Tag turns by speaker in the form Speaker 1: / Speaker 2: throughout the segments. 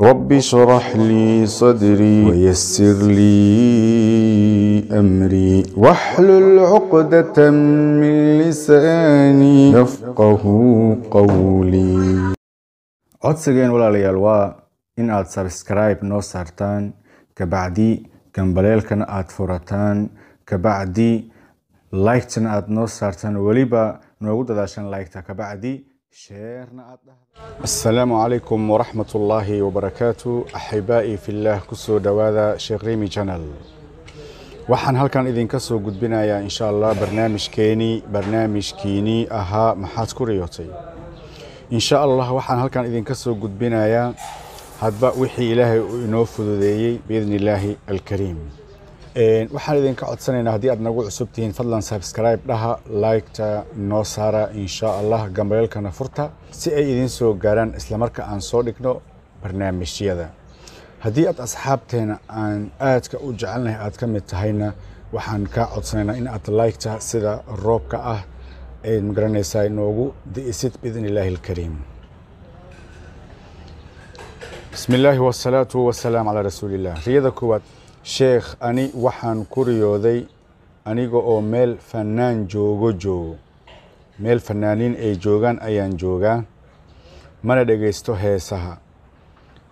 Speaker 1: رب اشرح لي صدري ويسر لي أمري واحلل عقدة من لساني يفقه qowlي codsigeen walaalayaal waa in aad sabskribe noo saartaan kabacdi gambaleelkana aad furataan kabacdi lightana aad noo saartaan weliba noogu dadaashaan ligta kabacdi asalaamu calaykum waraxmat ullaahi wabarakaatu axibaa'i fillaah ku soo dhowaada sheekh remi janal waxaan halkan idinka soo gudbinayaa insha allah barnaamijkeenii barnaamijkiinii ahaa maxaad ku riyootay insha allah waxaan halkan idinka soo gudbinayaa hadba wixii ilaahay uu inoo fududeeyey biidni alkariim waxaan idinka codsanaynaa haddii aad nagu cusub tihiin fadlan sabscribe dhaha laygta noo saara insha allah gambareelkana furta si ay idiin soo gaaraan islamarka aan soo dhigno barnaamijyada haddii aad asxaabteena aan aadka u jecelnahay aad ka mid tahayna waxaan kaa codsanaynaa in aad laygta sida roobka ah ayd magaranaysaa inoogu di'isid biidn illaahi alkariim bismi illaahi wasalaatu wasalaam calaa rasuuli illah riyada koowaad sheekh ani waxaan ku riyooday aniga oo meel fannaan joogo joogo meel fannaaniin ay joogaan ayaan joogaa mana dhegaysto heesaha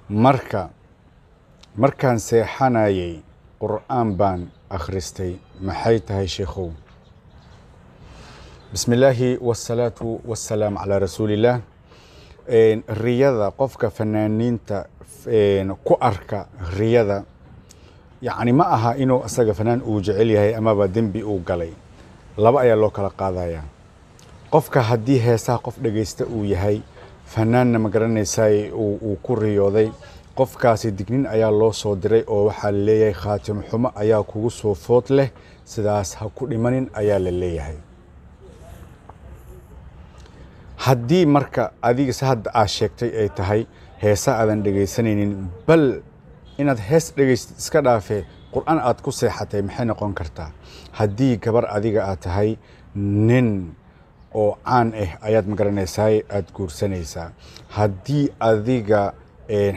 Speaker 1: marka markaan seexanayay qur'aan baan akhristay maxay tahay sheekhow bismi bismillaahi waasalaatu wasalaam calaa rasuulillaah riyada qofka fanaaniinta ku arka riyada yacni ma aha inuu asaga fanaan uu jecel yahay amaba dembi uu galay laba ayaa loo kala qaadayaa qofka haddii heesaha qof dhegaysta uu yahay fanaanna ma garanaysaay uu ku riyooday qofkaasi dignin ayaa loo soo diray oo waxaa la leeyahay khaatim xumo ayaa kugu soo food leh sidaas ha ku dhimanin ayaa la leeyahay haddii marka adigas hadda aad ah sheegtay ay tahay heesa aadan dhegaysanaynin bal inaad hees dhegaystid iska dhaafee aan aad ku seexatay maxay noqon kartaa haddii gabar adiga aad tahay nin oo caan ah ayaad magaranaysaay aad guursanaysaa haddii adiga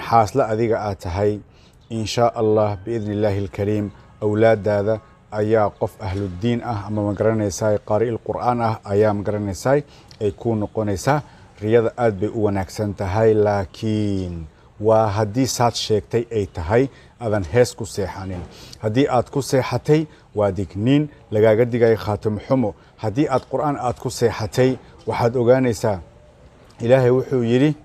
Speaker 1: xaasle adiga aad tahay inshaa allah biidni illaahi alkariim awlaadaada ayaa qof ahluddiin ah ama magaranaysaay qaari il qur'aan ah ayaa magaranaysaay ay kuu noqonaysaa riyada aad bay u wanaagsan tahay laakiin waa haddii saad sheegtay ay tahay adan hees ku seexanin haddii aad ku seexatay waa digniin lagaaga digayo xumo haddii aad qur-aan aad ku seexatay waxaad ogaanaysaa ilaahay wuxuu yidhi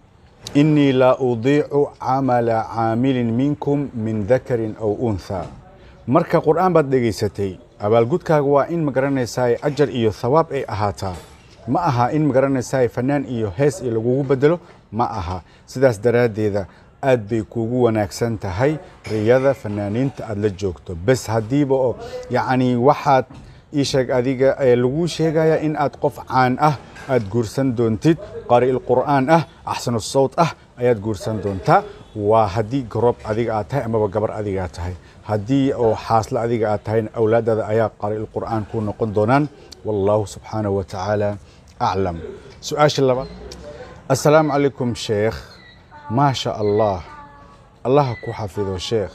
Speaker 1: innii laa udiicu camala caamilin minkum min dakarin aw unhaa marka qur-aan baad dhegaysatay abaalgudkaaga waa in magaranaysaa ajar iyo thawaab ay ahaataa ma aha in magaranaysaa fanaan iyo hees iyo lagugu bedelo ma aha sidaas daraaddeeda aad bay kuugu wanaagsan tahay riyada fanaaniinta aad la joogto bes haddiiba oo yacni waxaad iisheeg adiga laguu sheegaya in aad qof caan ah aad guursan doontid qari ilqur'aan ah axsanu sawt ah ayaad guursan doontaa waa haddii garoob adiga aad tahay amaba gabar adigaa tahay haddii oo xaasle adiga aad tahay awlaadada ayaa qari ilqur'aan ku noqon doonaan wallaahu subxaanahu wa tacaala aclam su-aasha labaad assalaamu calaykum sheekh maasha allaah allaha ku xafido sheekh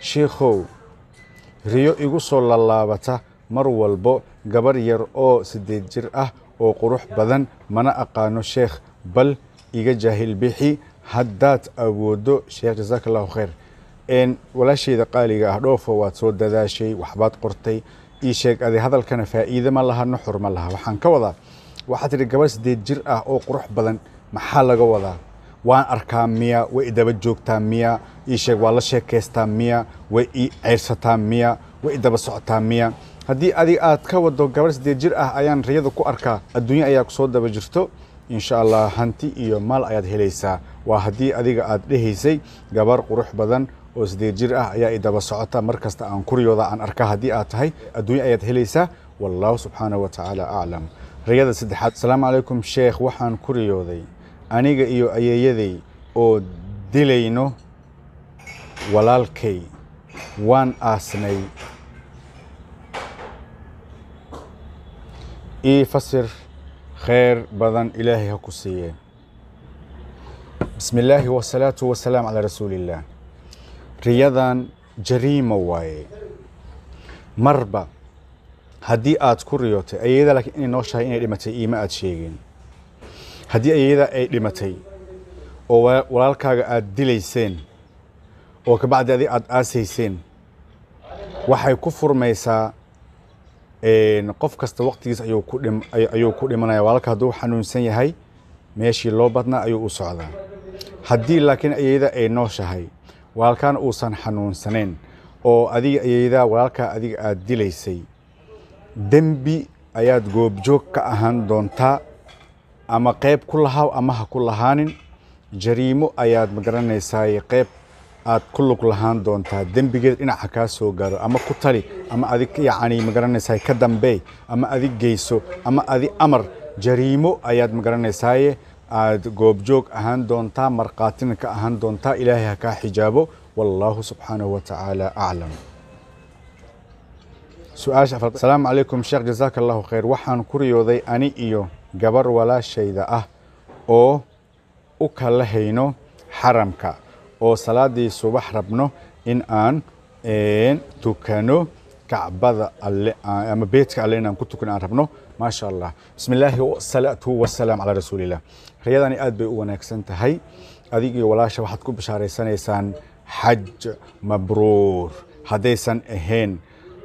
Speaker 1: shiikhow riyo igu soo lallaabata mar walbo gabar yar oo siddeed jir ah oo qurux badan mana aqaano sheekh bal iga jaahilbixi haddaad awoodo sheekh jasaak allahu khayr walaasheyda qaaliga ah dhoofo waad soo dadaashay waxbaad qortay ii sheeg aday hadalkana faa'iide ma laha nuxur ma laha waxaan ka wadaa waxaa tidhi gabarh siddeed jir ah oo qurux badan maxaa laga wadaa waan arkaa miya way idaba joogtaa miya iisheeg waan la sheekaystaa miya way ii ceyrsataa miya way idaba socotaa miya haddii adig aad ka wado gabar sideed jir ah ayaan riyada ku arkaa adduunye ayaa ku soo daba jirto insha allah hanti iyo maal ayaad helaysaa waa haddii adiga aad dhehaysay gabar qurux badan oo sideed jir ah ayaa idaba socota mar kasta aan kuriyooda aan arkaa haddii aad tahay adduunye ayaad helaysaa wallaahu subxaanahu wa tacaala aclam riyada saddexaad asalaamu calaykum sheekh waxaan kuriyooday aniga iyo ayeeyaday oo dilayno walaalkay waan aasnay ii fasir kheyr badan ilaahay ha ku siiye bismi illaahi wasalaatu wasalaam calaa rasuuliillaah riyadan jariima waaye marba haddii aad ku riyootay ayeeyadaa laakiin inay nooshahay inay dhimatay iima aad sheegin haddii iyada ay dhimatay oo walaalkaaga aada dilayseen oo kabacdi adig aada aasayseen waxay ku furmaysaa qof kasta waqtigiis ayuu ku dhimanaya walaalka hadduu xanuunsan yahay meeshii loo badnaa ayuu u socdaa haddii laakiin ayeyda ay nooshahay walaalkaan uusan xanuunsanayn oo adiga ayeydaa walaalkaa adiga aada dilaysay dembi ayaad goobjoog ka ahaan doontaa ama qayb ku lahaw ama ha ku lahaanin jariimo ayaad magaranaysaa qayb aad ku lug lahaan doontaa dembigeed dhinaca kaa soo gaaro ama ku tali ama adig yacni magaranaysaa ka dambeey ama adi geyso ama adi amar jariimo ayaad magaranaysaaye aad goobjoog ahaan doontaa markhaatina ka ahaan doontaa ilaahay ha kaa xijaabo wallaahu subxaanahu wa tacaala aclam su-aasha asalaamu calaykum sheekh jasaaka allahu khayr waxaan ku riyooday ani iyo gabar walaashayda ah oo u kala hayno xaramka oo salaadii subax rabno in aan tukano kacbada alle ama beedka alle inaan ku tukano aan rabno maasha allah bismillaahi wasalaatu wasalaam calaa rasuuliillah riyadani aad bay u wanaagsan tahay adig walaasha waxaad ku bishaaraysanaysaan xaj mabruur haddaysan ahayn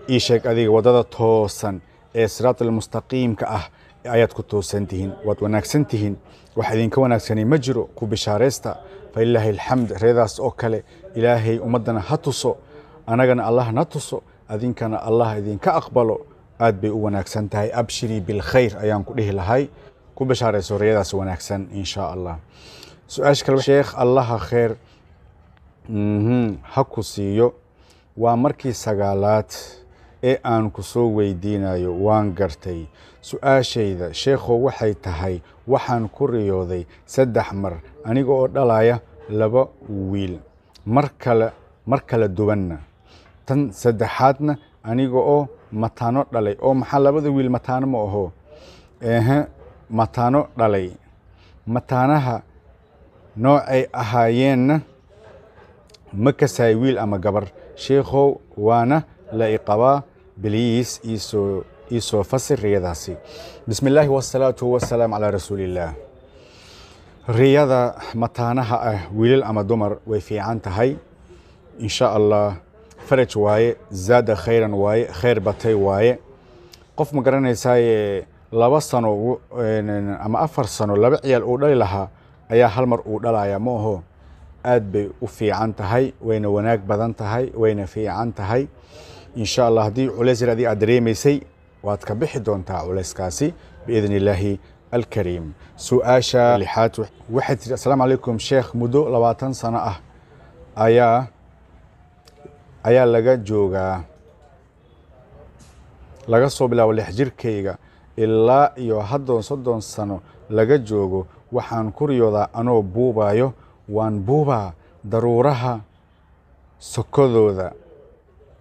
Speaker 1: ii sheeg adiga waddada toosan ee siraat ah ayaad ku toosan tihiin waad wanaagsan tihiin wax idinka wanaagsani ma jiro ku bishaaraysta falilaahi alxamd reedaas oo kale ilaahay ummaddana ha tuso annagana allah na tuso adinkana allah idinka aqbalo aad bay u wanaagsan tahay abshirii bilkhayr ayaan ku dhihi lahay ku bishaarayso reedaas wanaagsan insha allah su-aasha kale sheekh allaha kheer mhm, ha ku siiyo waa markii sagaalaad ee aan ku soo weydiinayo waan gartay su-aashayda sheekhow waxay tahay waxaan ku riyooday saddex mar aniga oo dhalaaya laba wiil mar kala duwanna tan saddexaadna aniga oo mataano dhalay oo maxaa labada wiil mataano ma aho ehe mataano dhalay mataanaha noocay ahaayeenna ma kasaay wiil ama gabar sheekhow waana la iqabaa beliis iisoo fasir riyadaasi bismi illaahi wasalaatu wasalaam calaa rasuuliillaah riyada mataanaha ah eh, wiilal ama dumar way fiican tahay insha allah faraj waaye zaada khayran waaye khayr batay waaye qof ma garanaysaaye eh, laba sano eh, ama afar sano laba ciyaal uu dhali lahaa ayaa hal mar uu dhalaya ma aho aad bay u fiican tahay wayna wanaag badan tahay wayna fiican tahay insha allah haddii culays yar adii aad dareemaysay waad ka bixi doontaa culayskaasi biidni illaahi alkariim su-aasha lixaad waxay tiri asalaamu calaykum sheekh muddo labaatan sano ah ayaa ayaa laga joogaa laga soo bilaabo lix jirkayga ilaa iyo haddoon soddon sano laga joogo waxaan ku riyoodaa anoo buubaayo waan buubaa daruuraha sokodooda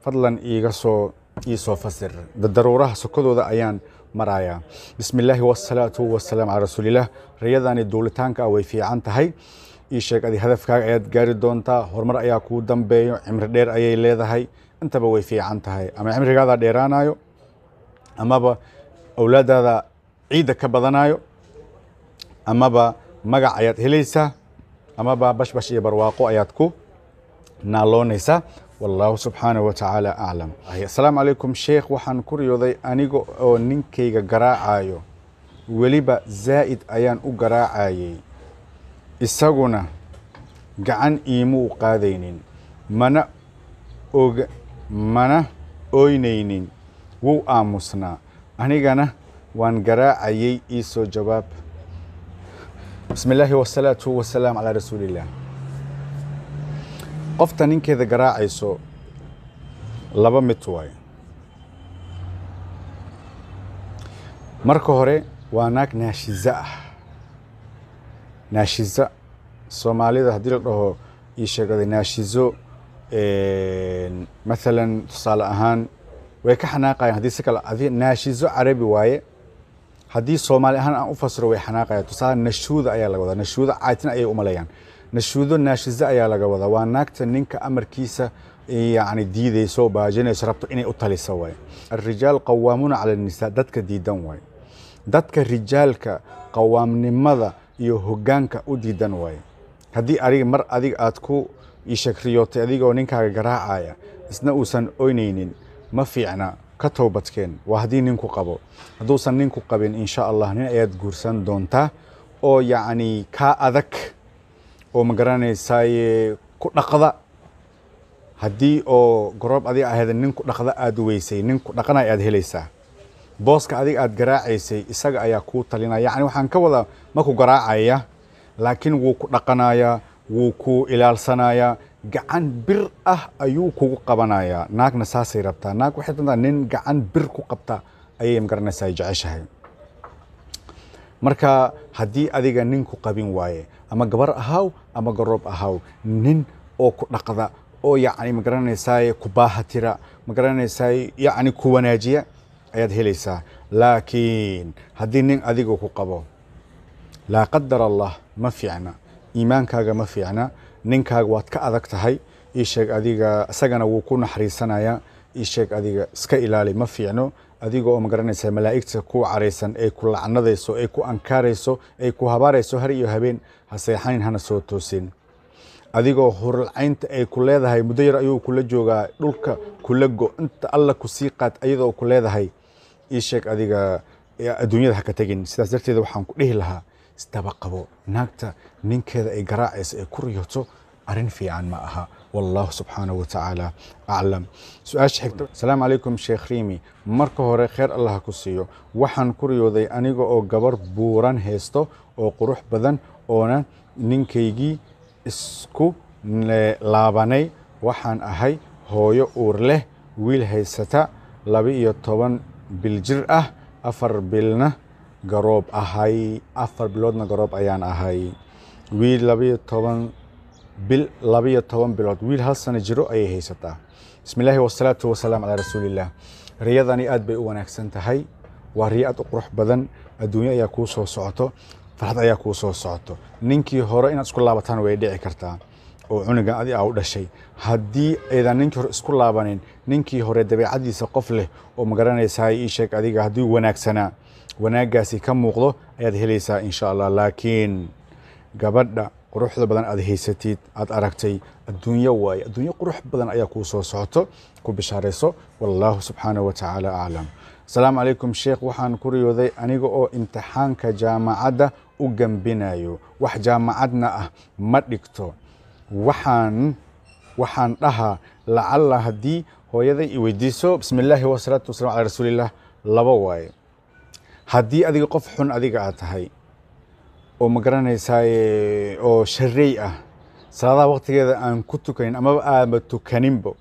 Speaker 1: fadlan iiga soo ii soo fasir daruuraha sokadooda ayaan marayaa bismi illaahi wasalaatu wasalaam calaa rasuulillah rayadaani duulitaanka ah way fiican tahay ii sheeg adi hadafkaaga ayaad gaari doontaa horumar ayaa kuu dambeeyo cimri dheer ayay leedahay intaba way fiican tahay ama cimrigaada dheeraanayo amaba awlaadaada ciidda ka badanayo amaba magac ayaad helaysaa amaba bashbash iyo barwaaqo ayaad ku naaloonaysaa wallahu subxaana watacaala aclam asalaamu calaykum sheekh waxaan ku riyooday aniga oo ninkayga garaacaayo weliba zaa'id ayaan u garaacayey isaguna gacan iimuu qaadaynin mana og mana ooynaynin wuu aamusnaa anigana waan garaacayey iisoo jawaab bismi illaahi wasalaatu wasalaamu calaa rasuuliillaah qofta ninkeeda garaacayso laba mid waayo marka hore waa naag naashiza ah naashiza soomaalida haddii la dhaho ii sheegada naashizo maalan tusaale ahaan way ka xanaaqayan haddii si kale adi naashizo carabi waaye haddii soomaali ahaan aan u fasiro way xanaaqayan tusaale nashuuda ayaa laga wadaa nashuuda caatin ayay u maleeyaan nashuudo naashize ayaa laga wada waa naagta ninka amarkiisa yani diidayso baajinayso rabto inay u taliso waay alrijaal qawaamuuna cala annisaa dadka diidan waay dadka rijaalka qawaamnimada iyo hogaanka u diidan waay haddii adiga mar adig aad ku ishakriyootay adigoo ninkaaga garaacaya isna uusan oynaynin ma fiicna ka towbadkeen waa haddii ninku qabo hadduusan ninku qabin insha allah nin ayaad guursan doontaa oo yacnii kaa adag oo ma garanaysaay eh, ku dhaqda haddii oo goroob adiga ahayd nin ku dhaqda aada weysay nin ku dhaqana aad helaysaa booska adiga aad garaacaysay isaga ayaa kuu talinaya yacni waxaan ka wadaa maku garaacaya laakiin wuu ku dhaqanayaa wuu ku ilaalsanayaa gacan bir ah ayuu kugu qabanayaa naagna saasay rabtaa naag waxay tantaa nin gacan bir ku qabta ayay magaranaysaa jeceshahay marka haddii adiga ninku qabin waaye ama gabar ahaaw ama garoob ahaaw nin oo ku dhaqda oo yacni ma garanaysaay ku baahatira ma garanaysaay yacni ku wanaajiya ayaad helaysaa laakiin haddii nin adiga ku qabo laa qadar allah ma fiicna iimaankaaga ma fiicna ninkaaga waad ka adag tahay ii sheeg adiga isagana wuu ku naxariisanayaa ii sheeg adiga iska ilaali ma fiicno adigoo magaranaysa malaa'igta ku caraysan ay ku lacnadayso ay ku ankaarayso ay ku habaarayso har iyo habeen ha seexayn hana soo toosin adigoo horalcaynta ay ku leedahay muddo yar ayuu kula joogaa dhulka kula go inta alla sii qaad ayadoo ku leedahay ii sheeg adiga adduunyada ha ka tegin sidaas darteeda waxaan ku dhihi lahaa isdabaqabo naagta ninkeeda ay garaacayso ay ku riyoto arrin fiican ma aha wallaahu subxaanahu watacaala aclam su-aasha xigta asalaamu calaykum sheekh riimi marka hore kheer allah ku siiyo waxaan ku riyooday aniga oo gabar buuran haysto oo qurux badan oona ninkaygii isku laabanay waxaan ahay hooyo uur leh wiil haysata laba-iyo toban bil jir ah afar bilna garoob ahay afar biloodna garoob ayaan ahay wiil labaiyo toban bil labayo toban bilood wiil hal sano jiro ayay haysataa bismillaahi wasalaatu wasalaam calaa rasuuliillaah riyadani aad bay u wanaagsan tahay waa riyo aad u qurux badan adduunyo ayaa kuu soo socoto farxad ayaa kuu soo socoto ninkii hore inaad isku laabataan way dhici kartaa oo cunugan adi a u dhashay haddii aydan ninkii hore isku laabanin ninkii hore dabeicadiisa qof leh oo magaranaysaa ii sheeg adiga haddii wanaagsanaa wanaaggaasi ka muuqdo ayaad helaysaa insha allah laakiin gabadha quruxda badan aad haysatid aad aragtay adduunyo waaye adduunyo qurux badan ayaa kuu soo socoto ku bishaarayso wallaahu subxaanahu wa aclam asalaamu calaykum sheekh waxaan ku riyooday aniga oo imtixaanka jaamacadda u gambinayo wax jaamacadna ah ma dhigto waxaan waxaan dhahaa lacalla haddii hooyaday i weydiiso bismillaahi wasalaatu wasalam cala rasuulillaah laba waaye haddii adiga qof xun adiga aad tahay oo ma garanaysaa eh, oo sharey ah salaadaha waqtigeeda aan ku tukanin amaba aanba tukaninbo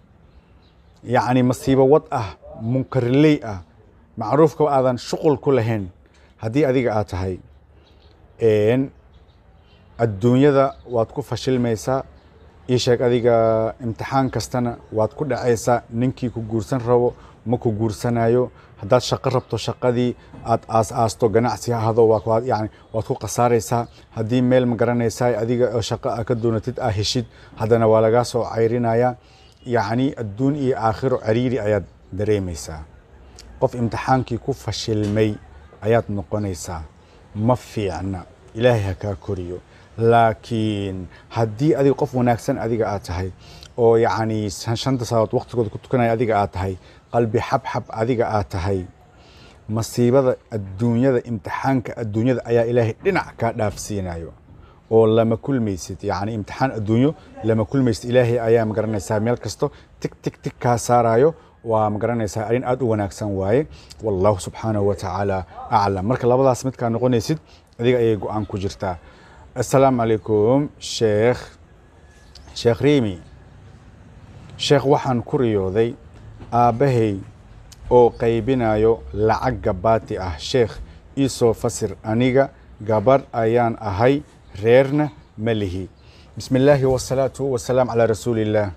Speaker 1: yacni masiibo wad ah munkarley ah macruufka aadan shuqul ku lahayn haddii adiga aad tahay adduunyada waad ku fashilmaysaa ii sheeg adiga imtixaan kastana waad ku dhacaysaa ninkii ku guursan rabo ma ku guursanayo haddaad shaqo rabto shaqadii aad aas-aasto ganacsi ha ahado yani waad ku khasaaraysaa haddii meel ma garanaysaa adiga shaqo a ka doonatid aa heshid haddana waa lagaa soo cayrinaya yacni adduun iyo aakhiro cariiri ayaad dareemaysaa qof imtixaankii ku fashilmay ayaad noqonaysaa ma fiicna ilaahay ha kaa koriyo laakiin haddii adiga qof wanaagsan adiga aad tahay oo yacni shanta saadood waqtigooda ku tukanaya adiga aad tahay qalbi xabxab adiga aa tahay masiibada adduunyada imtixaanka adduunyada ayaa ilaahay dhinac kaa dhaafsiinayo oo lama kulmaysid yacni imtixaan adduunyo lama kulmaysid ilaahay ayaa magaranaysaa meel kasto tig tig tig kaa saarayo waa magaranaysaa arrin aad u wanaagsan waaye wallaahu subxaanahu wa tacaala aclam marka labadaas midkaa noqonaysid adiga ayay go-aan ku jirtaa assalaamu calaykum sheekh sheekh riimi sheekh waxaan ku riyooday aabbahay oo qaybinayo lacag gabaati ah sheekh ii soo fasir aniga gabarh ayaan ahay reerna ma lihi bismillaahi wasalaatu wasalaam calaa rasuuliillaah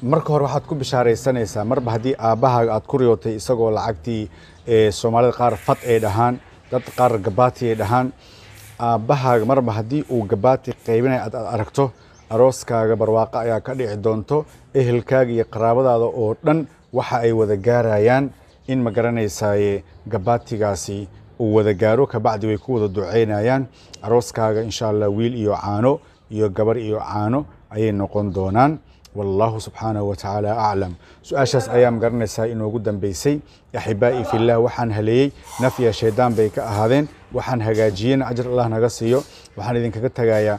Speaker 1: marka hore waxaad ku bishaaraysanaysaa marba haddii aabbahaaga aad ku riyootay isagoo lacagtii soomaalida qaar fad ay dhahaan dad qaar gabaati ay dhahaan aabbahaaga marba haddii uu gabaati qaybinayo aad aragto arooskaaga barwaaqo ayaa ka dhici doonto ehelkaaga iyo qaraabadaada oo dhan waxa ay wada gaarayaan in ma garanaysaye gabaatigaasi uu wada gaaro kabacdi way ku wada duceynayaan arooskaaga insha allah wiil iyo caano iyo gabar iyo caano ayay noqon doonaan wallahu subxaanahu watacaala aclam su-aashaas ayaa ma garanaysaa inoogu dambeysay axibaa'i fillaah waxaan haleeyey nafya shaydaan bay ka ahaadeen waxaan hagaajiyeen ajar allah naga siiyo waxaan idinkaga tagayaa